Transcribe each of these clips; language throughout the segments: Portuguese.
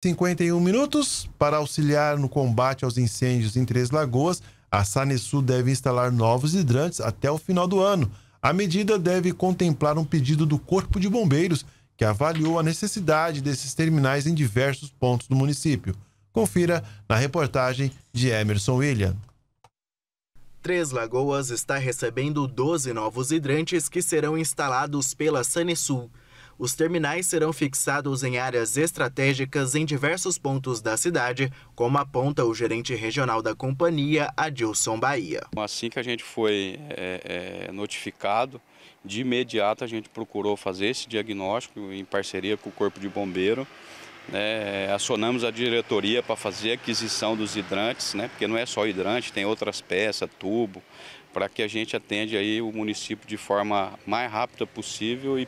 51 minutos para auxiliar no combate aos incêndios em Três Lagoas. A Sanesul deve instalar novos hidrantes até o final do ano. A medida deve contemplar um pedido do Corpo de Bombeiros, que avaliou a necessidade desses terminais em diversos pontos do município. Confira na reportagem de Emerson William. Três Lagoas está recebendo 12 novos hidrantes que serão instalados pela Sanesul os terminais serão fixados em áreas estratégicas em diversos pontos da cidade, como aponta o gerente regional da companhia, Adilson Bahia. Então, assim que a gente foi é, é, notificado, de imediato a gente procurou fazer esse diagnóstico em parceria com o Corpo de Bombeiro. Né, acionamos a diretoria para fazer a aquisição dos hidrantes, né, porque não é só hidrante, tem outras peças, tubo, para que a gente atende aí o município de forma mais rápida possível e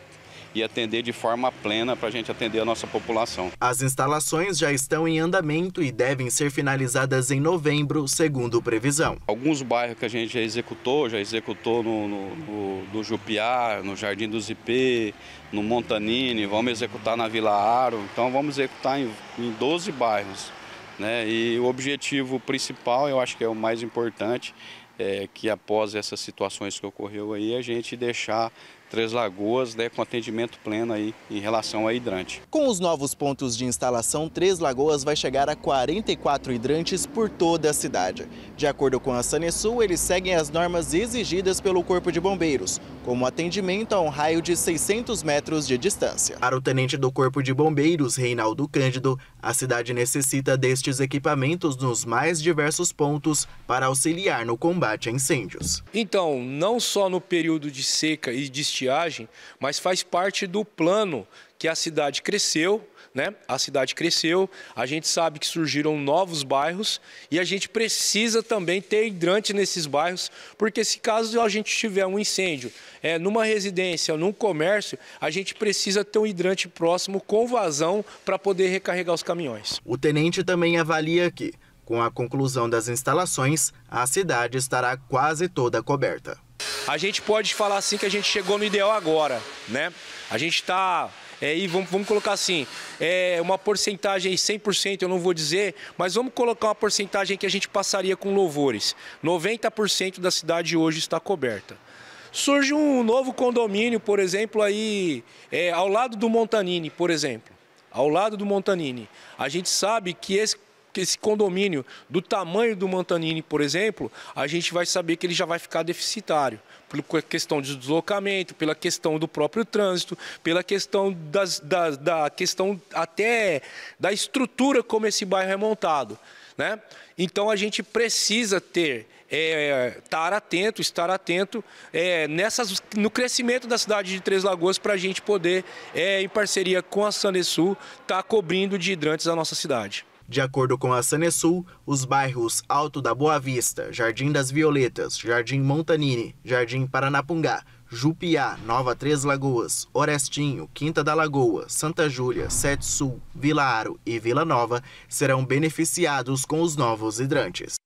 e atender de forma plena para a gente atender a nossa população. As instalações já estão em andamento e devem ser finalizadas em novembro, segundo previsão. Alguns bairros que a gente já executou, já executou no, no, no, no Jupiá, no Jardim do Zipê, no Montanini, vamos executar na Vila Aro, então vamos executar em, em 12 bairros. Né? E o objetivo principal, eu acho que é o mais importante, é, que após essas situações que ocorreu aí, a gente deixar Três Lagoas, né, com atendimento pleno aí em relação a hidrante. Com os novos pontos de instalação, Três Lagoas vai chegar a 44 hidrantes por toda a cidade. De acordo com a Sanesul, eles seguem as normas exigidas pelo Corpo de Bombeiros, como atendimento a um raio de 600 metros de distância. Para o tenente do Corpo de Bombeiros, Reinaldo Cândido, a cidade necessita destes equipamentos nos mais diversos pontos para auxiliar no combate a incêndios. Então, não só no período de seca e de estiagem, mas faz parte do plano que a cidade cresceu, né? A cidade cresceu, a gente sabe que surgiram novos bairros e a gente precisa também ter hidrante nesses bairros, porque se caso a gente tiver um incêndio é, numa residência, num comércio, a gente precisa ter um hidrante próximo com vazão para poder recarregar os caminhões. O tenente também avalia que, com a conclusão das instalações, a cidade estará quase toda coberta a gente pode falar assim que a gente chegou no ideal agora, né? A gente está é, e vamos, vamos, colocar assim, é uma porcentagem 100%, eu não vou dizer, mas vamos colocar uma porcentagem que a gente passaria com louvores. 90% da cidade hoje está coberta. Surge um novo condomínio, por exemplo, aí é, ao lado do Montanini, por exemplo. Ao lado do Montanini. A gente sabe que esse esse condomínio do tamanho do Mantanini, por exemplo, a gente vai saber que ele já vai ficar deficitário, pela questão de deslocamento, pela questão do próprio trânsito, pela questão das, da, da questão até da estrutura como esse bairro é montado. Né? Então a gente precisa ter é, estar atento, estar atento é, nessas, no crescimento da cidade de Três Lagoas para a gente poder, é, em parceria com a Sanesul, estar tá cobrindo de hidrantes a nossa cidade. De acordo com a Sanesul, os bairros Alto da Boa Vista, Jardim das Violetas, Jardim Montanini, Jardim Paranapungá, Jupiá, Nova Três Lagoas, Orestinho, Quinta da Lagoa, Santa Júlia, Sete Sul, Vila Aro e Vila Nova serão beneficiados com os novos hidrantes.